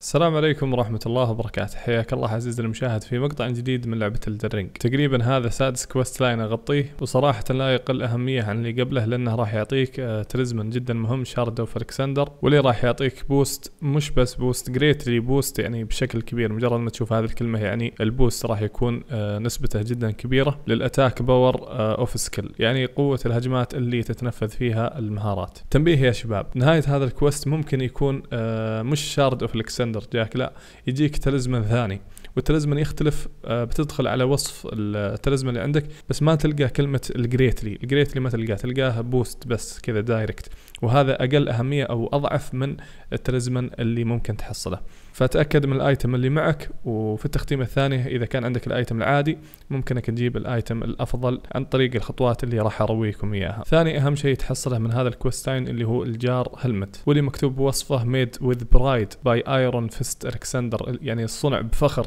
السلام عليكم ورحمة الله وبركاته، حياك الله عزيزي المشاهد في مقطع جديد من لعبة الدرينج، تقريبا هذا سادس كويست لاين اغطيه وصراحة لا يقل اهمية عن اللي قبله لانه راح يعطيك تريزمن آه، جدا مهم شارد اوف الكسندر واللي راح يعطيك بوست مش بس بوست جريتلي بوست يعني بشكل كبير مجرد ما تشوف هذه الكلمة يعني البوست راح يكون آه، نسبته جدا كبيرة للاتاك باور اوف سكيل، يعني قوة الهجمات اللي تتنفذ فيها المهارات. تنبيه يا شباب، نهاية هذا الكويست ممكن يكون آه، مش شارد اوف الكسندر ستاندرد جاك لا يجيك تلزمن ثاني والتلازمه يختلف آه، بتدخل على وصف التلازمه اللي عندك بس ما تلقى كلمه الجريتلي الجريتلي ما تلقاه تلقاه بوست بس كذا دايركت وهذا اقل اهميه او اضعف من التلازمن اللي ممكن تحصله فتاكد من الايتم اللي معك وفي التختيمة الثانية اذا كان عندك الايتم العادي ممكنك تجيب الايتم الافضل عن طريق الخطوات اللي راح ارويكم اياها ثاني اهم شيء تحصله من هذا الكوستاين اللي هو الجار هلمت واللي مكتوب بوصفه ميد وذ برايد باي ايرون فيست الكسندر يعني صنع بفخر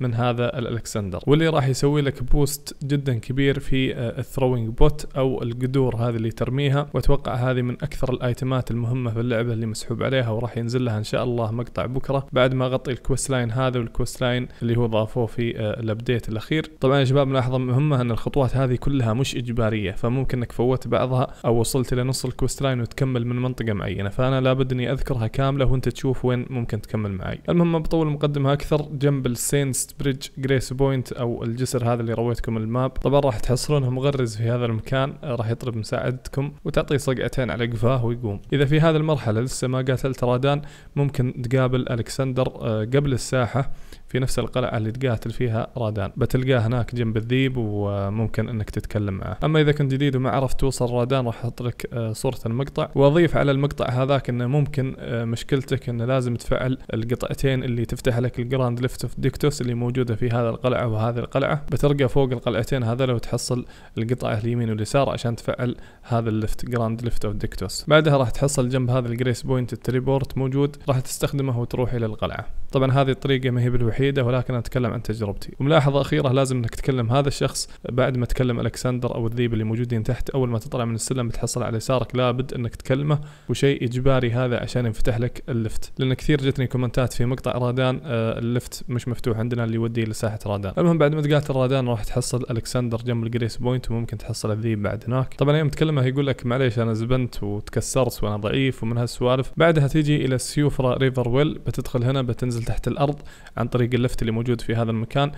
من هذا الالكسندر واللي راح يسوي لك بوست جدا كبير في آه، الثروينج بوت او القدور هذه اللي ترميها واتوقع هذه من اكثر الايتمات المهمه في اللعبه اللي مسحوب عليها وراح ينزل لها ان شاء الله مقطع بكره بعد ما اغطي الكوست لاين هذا والكوست لاين اللي هو ضافوه في آه، الابديت الاخير طبعا يا شباب ملاحظه مهمه ان الخطوات هذه كلها مش اجباريه فممكن انك فوت بعضها او وصلت الى نص الكوست لاين وتكمل من منطقه معينه فانا لابد اني اذكرها كامله وانت تشوف وين ممكن تكمل معي المهم بطول المقدمه اكثر جنب السينس ايست بريدج جريس بوينت او الجسر هذا اللي رويتكم الماب طبعا راح تحصلونه مغرز في هذا المكان راح يطلب مساعدتكم وتعطيه صقعتين على قفاه ويقوم اذا في هذه المرحله لسه ما قاتلت رادان ممكن تقابل الكسندر آه، قبل الساحه في نفس القلعة اللي تقاتل فيها رادان بتلقاه هناك جنب الذيب وممكن انك تتكلم معه اما اذا كنت جديد وما عرفت توصل رادان راح احط لك آه، صورة المقطع واضيف على المقطع هذاك انه ممكن آه، مشكلتك انه لازم تفعل القطعتين اللي تفتح لك الجراند ليفت اوف ديكتوس اللي اللي موجودة في هذا القلعة وهذه القلعة بترقى فوق القلعتين هذا لو تحصل القطعة اليمين واليسار عشان تفعل هذا اللفت جراند ليفت او ديكتوس بعدها راح تحصل جنب هذا الجريس بوينت التريبورت موجود راح تستخدمه وتروح الى القلعة طبعا هذه الطريقه ما هي بالوحيده ولكن اتكلم عن تجربتي وملاحظه اخيره لازم انك تكلم هذا الشخص بعد ما تكلم الكسندر او الذيب اللي موجودين تحت اول ما تطلع من السلم بتحصل على يسارك لابد انك تكلمه وشيء اجباري هذا عشان ينفتح لك اللفت لان كثير جتني كومنتات في مقطع رادان آه، اللفت مش مفتوح عندنا اللي يوديه لساحه رادان المهم بعد ما تقاتل الرادان راح تحصل الكسندر جنب الجريس بوينت وممكن تحصل الذيب بعد هناك طبعا يوم تكلمه يقول لك معليش انا زبنت وتكسرت وانا ضعيف ومن هالسوالف بعدها تيجي الى السيوفرا ريفر ويل بتدخل هنا بتنزل تنزل تحت الارض عن طريق اللفت اللي موجود في هذا المكان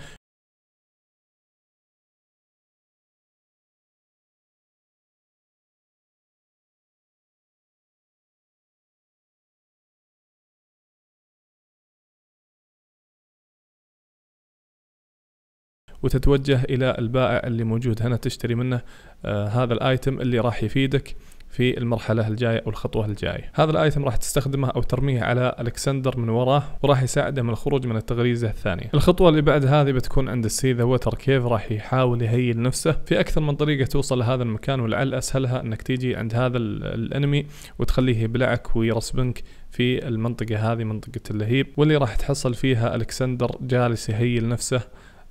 وتتوجه الى البائع اللي موجود هنا تشتري منه آه هذا الايتم اللي راح يفيدك في المرحلة الجاية أو الخطوة الجاية هذا الآيتم راح تستخدمه أو ترميه على ألكسندر من وراه وراح يساعده من الخروج من التغريزة الثانية الخطوة اللي بعد هذه بتكون عند السي ذا وتر كيف راح يحاول يهيل نفسه في أكثر من طريقة توصل لهذا المكان ولعل أسهلها أنك تيجي عند هذا الأنمي وتخليه يبلعك ويرسبنك في المنطقة هذه منطقة اللهيب واللي راح تحصل فيها ألكسندر جالس يهيل نفسه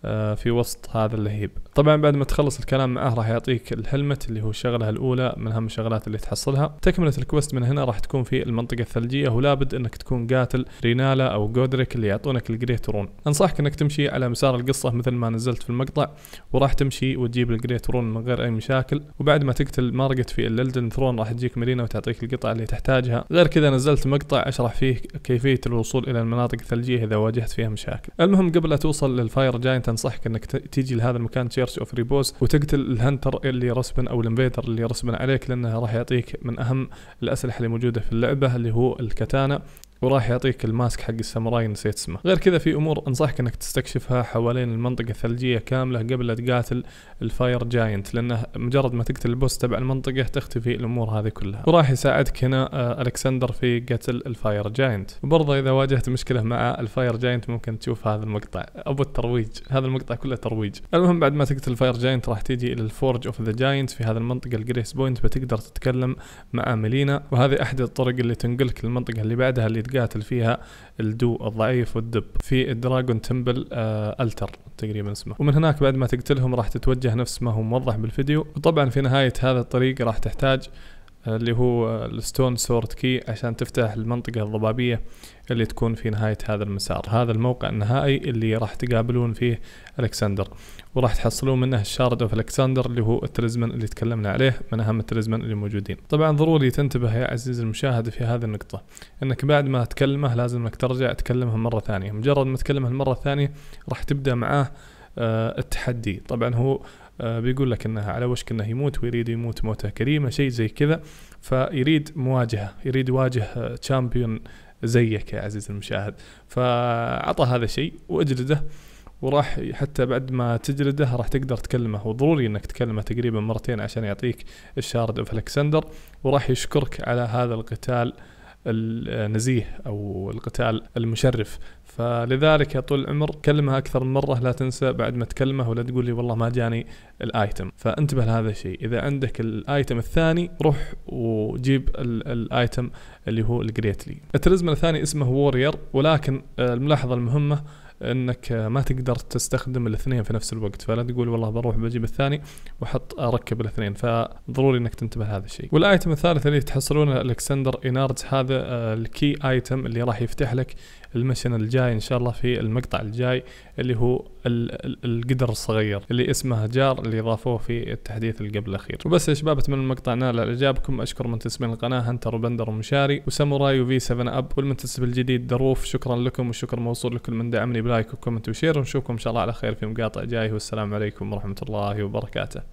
آه، في وسط هذا اللهيب طبعا بعد ما تخلص الكلام معه راح يعطيك الهلمت اللي هو الشغله الاولى من اهم الشغلات اللي تحصلها تكمله الكوست من هنا راح تكون في المنطقه الثلجيه ولابد انك تكون قاتل رينالا او جودريك اللي يعطونك الجريت رون انصحك انك تمشي على مسار القصه مثل ما نزلت في المقطع وراح تمشي وتجيب الجريت رون من غير اي مشاكل وبعد ما تقتل مارجت في اللدن ثرون راح تجيك مارينا وتعطيك القطع اللي تحتاجها غير كذا نزلت مقطع اشرح فيه كيفيه الوصول الى المناطق الثلجيه اذا واجهت فيها مشاكل المهم قبل لا توصل للفاير جاينت انصحك انك تيجي لهذا المكان تشيرش اوف ريبوز وتقتل الهنتر اللي رسبن او الانفيدر اللي رسبن عليك لانه راح يعطيك من اهم الاسلحه اللي موجوده في اللعبه اللي هو الكتانه وراح يعطيك الماسك حق الساموراي نسيت اسمه غير كذا في امور انصحك انك تستكشفها حوالين المنطقه الثلجيه كامله قبل لا تقاتل الفاير جاينت لانه مجرد ما تقتل البوس تبع المنطقه تختفي الامور هذه كلها وراح يساعدك هنا آه، الكسندر في قتل الفاير جاينت وبرضه اذا واجهت مشكله مع الفاير جاينت ممكن تشوف هذا المقطع ابو الترويج هذا المقطع كله ترويج المهم بعد ما تقتل الفاير جاينت راح تيجي الى الفورج اوف ذا جاينت في هذا المنطقه الجريس بوينت بتقدر تتكلم مع ميلينا وهذه احد الطرق اللي تنقلك للمنطقه اللي بعدها اللي تقاتل فيها الدو الضعيف والدب في الدراجون تمبل آه التر تقريبا اسمه ومن هناك بعد ما تقتلهم راح تتوجه نفس ما هو موضح بالفيديو وطبعا في نهاية هذا الطريق راح تحتاج اللي هو الستون سورت كي عشان تفتح المنطقة الضبابية اللي تكون في نهاية هذا المسار هذا الموقع النهائي اللي راح تقابلون فيه الكسندر وراح تحصلون منه الشارد اوف الكسندر اللي هو التلزمن اللي تكلمنا عليه من اهم التلزمن اللي موجودين طبعا ضروري تنتبه يا عزيزي المشاهد في هذه النقطة انك بعد ما تكلمه لازم انك ترجع تكلمه مرة ثانية مجرد ما تكلمه المرة الثانية راح تبدأ معاه آه، التحدي طبعا هو آه، بيقول لك انها على وشك انه يموت ويريد يموت موته كريمه شيء زي كذا فيريد مواجهه يريد يواجه تشامبيون زيك يا عزيزي المشاهد فعطى هذا الشيء واجلده وراح حتى بعد ما تجلده راح تقدر تكلمه وضروري انك تكلمه تقريبا مرتين عشان يعطيك الشارد اوف الكسندر وراح يشكرك على هذا القتال النزيه او القتال المشرف فلذلك يا طول العمر كلمها اكثر من مره لا تنسى بعد ما تكلمه ولا تقول لي والله ما جاني الايتم فانتبه لهذا الشيء اذا عندك الايتم الثاني روح وجيب الايتم اللي هو الجريتلي التلزمه الثاني اسمه وورير ولكن الملاحظه المهمه انك ما تقدر تستخدم الاثنين في نفس الوقت فلا تقول والله بروح بجيب الثاني واحط اركب الاثنين فضروري انك تنتبه لهذا الشيء والايتم الثالث اللي تحصلونه الكسندر ايناردز هذا آه، الكي ايتم اللي راح يفتح لك المشن الجاي ان شاء الله في المقطع الجاي اللي هو القدر الصغير اللي اسمه جار اللي ضافوه في التحديث القبل الاخير وبس يا شباب اتمنى المقطع نال اعجابكم اشكر منتسبين القناه هنتر وبندر ومشاري وساموراي وفي 7 اب والمنتسب الجديد دروف شكرا لكم والشكر موصول لكل من دعمني بلايك وكومنت وشير ونشوفكم ان شاء الله على خير في مقاطع جاي والسلام عليكم ورحمه الله وبركاته